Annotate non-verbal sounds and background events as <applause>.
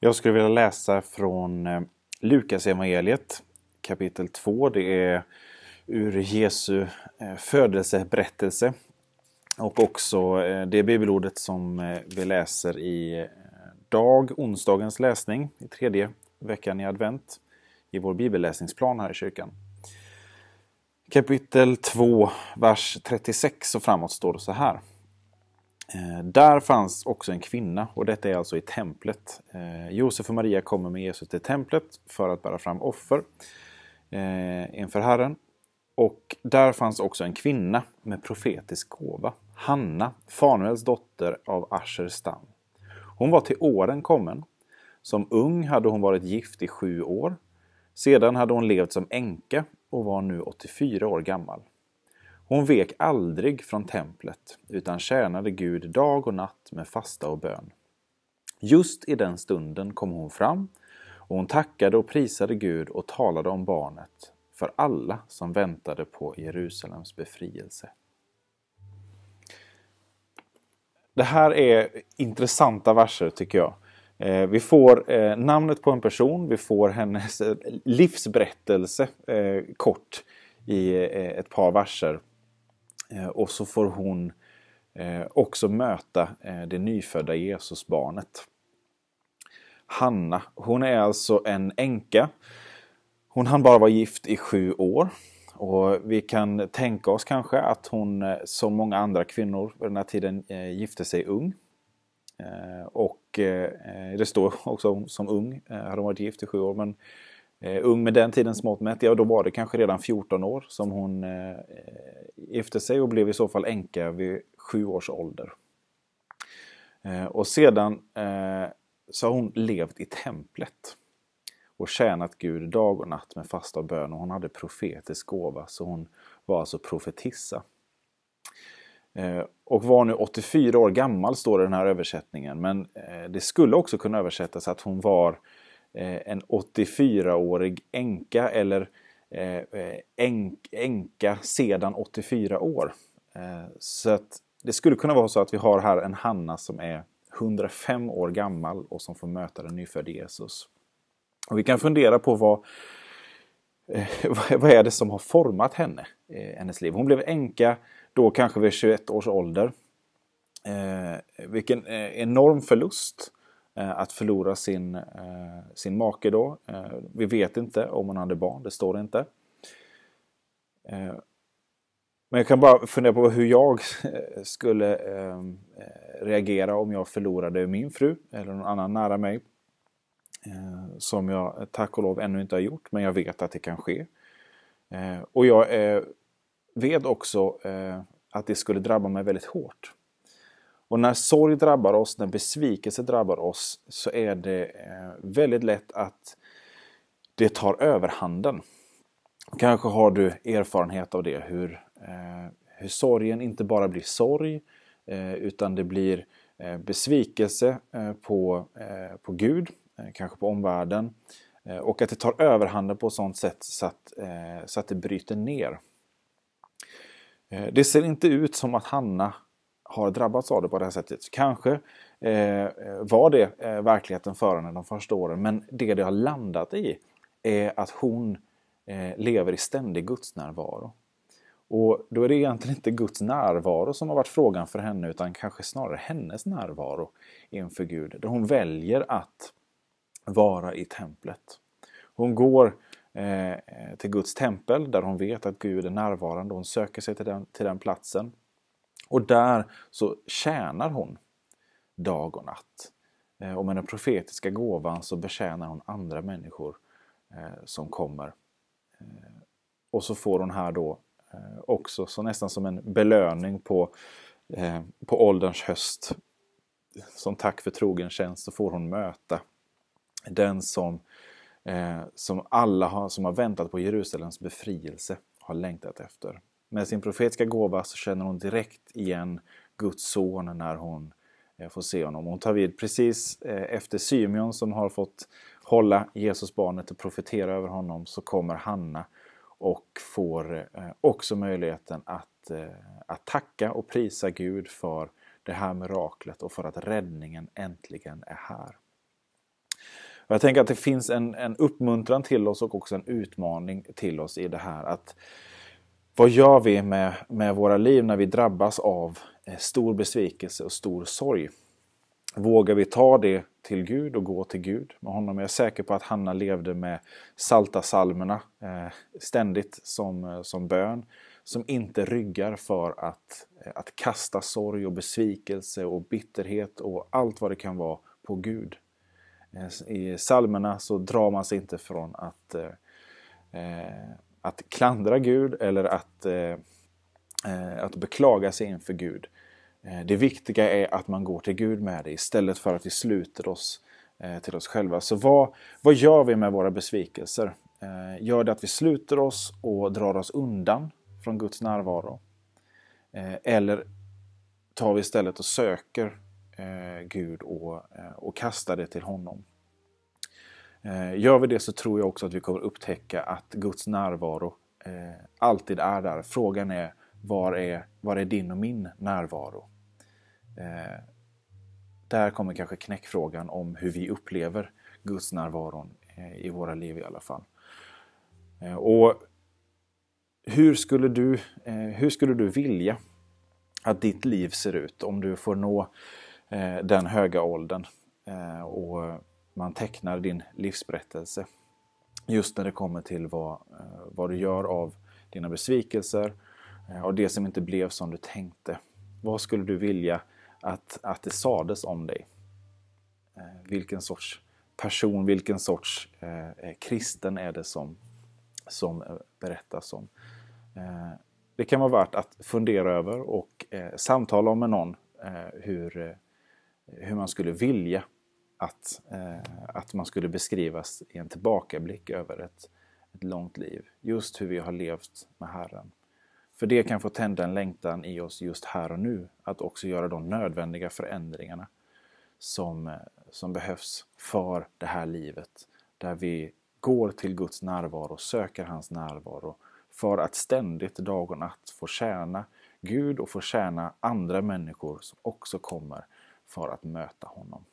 Jag skulle vilja läsa från eh, Lukas evangeliet kapitel 2. Det är ur Jesu eh, födelseberättelse. Och också eh, det bibelordet som vi läser i dag, onsdagens läsning, i tredje veckan i advent, i vår bibelläsningsplan här i kyrkan. Kapitel 2, vers 36 och framåt står det så här. Eh, där fanns också en kvinna och detta är alltså i templet. Eh, Josef och Maria kommer med Jesus till templet för att bära fram offer eh, inför Herren. Och där fanns också en kvinna med profetisk gåva, Hanna, Fanuels dotter av Aschers stam. Hon var till åren kommen. Som ung hade hon varit gift i sju år. Sedan hade hon levt som änka och var nu 84 år gammal. Hon vek aldrig från templet, utan tjänade Gud dag och natt med fasta och bön. Just i den stunden kom hon fram, och hon tackade och prisade Gud och talade om barnet för alla som väntade på Jerusalems befrielse. Det här är intressanta verser tycker jag. Eh, vi får eh, namnet på en person, vi får hennes eh, livsberättelse kort i ett par verser. Eh, och så får hon eh, också möta eh, det nyfödda Jesusbarnet. Hanna, hon är alltså en änka. Hon hann bara vara gift i sju år. Och vi kan tänka oss kanske att hon som många andra kvinnor vid den här tiden gifte sig ung. Och det står också som ung, hade hon varit gift i sju år. Men Eh, ung med den tidens mått mätt, ja då var det kanske redan 14 år som hon eh, eh, gifte sig och blev i så fall änka vid sju års ålder. Eh, och sedan eh, så har hon levt i templet och tjänat Gud dag och natt med fasta och bön och hon hade profetisk gåva så hon var alltså profetissa. Eh, och var nu 84 år gammal står det i den här översättningen men eh, det skulle också kunna översättas att hon var Eh, en 84-årig änka eller eh, eh, änka sedan 84 år. Så att det skulle kunna vara så att vi har här en Hanna som är 105 år gammal och som får möta den nyfödde Jesus. Och vi kan fundera på vad, <laughs> vad är det som har format henne, hennes liv. Hon blev änka då kanske vid 21 års ålder. Vilken enorm förlust Eh, att förlora sin, eh, sin make då. Eh, vi vet inte om hon hade barn, det står inte. Men jag kan bara fundera på hur jag skulle reagera om jag förlorade min fru eller någon annan nära mig. Som jag tack och lov ännu inte har gjort, men jag vet att det kan ske. Och jag vet också att det skulle drabba mig väldigt hårt. Och när sorg drabbar oss, när besvikelse drabbar oss, så är det eh, väldigt lätt att det tar överhanden. Kanske har du erfarenhet av det, hur, eh, hur sorgen inte bara blir sorg, eh, utan det blir besvikelse på, på Gud, kanske på omvärlden. Och att det tar överhanden på ett sådant sätt så att, så att det bryter ner. Det ser inte ut som att Hanna har drabbats av det på det här sättet. kanske eh, var det eh, verkligheten för henne de första åren, men det det har landat i är att hon eh, lever i ständig gudsnärvaro. Och då är det egentligen inte Guds närvaro som har varit frågan för henne, utan kanske snarare hennes närvaro inför Gud, där hon väljer att vara i templet. Hon går eh, till Guds tempel, där hon vet att Gud är närvarande, hon söker sig till den, till den platsen. Och där så tjänar hon dag och natt. Eh, och med den profetiska gåvan så betjänar hon andra människor eh, som kommer. Eh, och så får hon här då också, så nästan som en belöning på, på ålderns höst. Som tack för trogen tjänst så får hon möta den som, som alla har, som har väntat på Jerusalems befrielse har längtat efter. Med sin profetiska gåva så känner hon direkt igen Guds son när hon eh, får se honom. Hon tar vid precis eh, efter Symeon som har fått hålla Jesus barnet och profetera över honom så kommer Hanna och får eh, också möjligheten att, att tacka och prisa Gud för det här miraklet och för att räddningen äntligen är här. Jag tänker att det finns en, en uppmuntran till oss och också en utmaning till oss i det här. att vad gör vi med, med våra liv när vi drabbas av eh, stor besvikelse och stor sorg? Vågar vi ta det till Gud och gå till Gud med honom? Jag är säker på att Hanna levde med salta salmerna eh, ständigt som, eh, som bön. Som inte ryggar för att, att kasta sorg och besvikelse och bitterhet och allt vad det kan vara på Gud. I salmerna så drar man sig inte från att eh, att klandra Gud eller att, eh, eh, att beklaga sig inför Gud. Eh, det viktiga är att man går till Gud med det istället för att vi sluter oss till oss själva. Så vad, vad gör vi med våra besvikelser? Gör det att vi sluter oss och drar oss undan från Guds närvaro? Eller tar vi istället och söker Gud och, och kastar det till honom? Eh, gör vi det så tror jag också att vi kommer upptäcka att Guds närvaro eh, alltid är där. Frågan är var, är var är din och min närvaro? Eh, där kommer kanske knäckfrågan om hur vi upplever Guds närvaron i våra liv i alla fall. Och hur skulle du, hur skulle du vilja att ditt liv ser ut om du får nå den höga åldern och man tecknar din livsberättelse. Just när det kommer till vad, eh, vad du gör av dina besvikelser, eh, och det som inte blev som du tänkte. Vad skulle du vilja att, att det sades om dig? Eh, vilken sorts person, vilken sorts eh, kristen är det som, som berättas om? Eh, det kan vara värt att fundera över och eh, samtala om med någon hur, hur man skulle vilja att, eh, att man skulle beskrivas i en tillbakablick över ett, ett långt liv. Just hur vi har levt med Herren. För det kan få tända en längtan i oss just här och nu, att också göra de nödvändiga förändringarna som, eh, som behövs för det här livet. Där vi går till Guds närvaro, söker hans närvaro för att ständigt dag och natt få tjäna Gud och få tjäna andra människor som också kommer för att möta honom.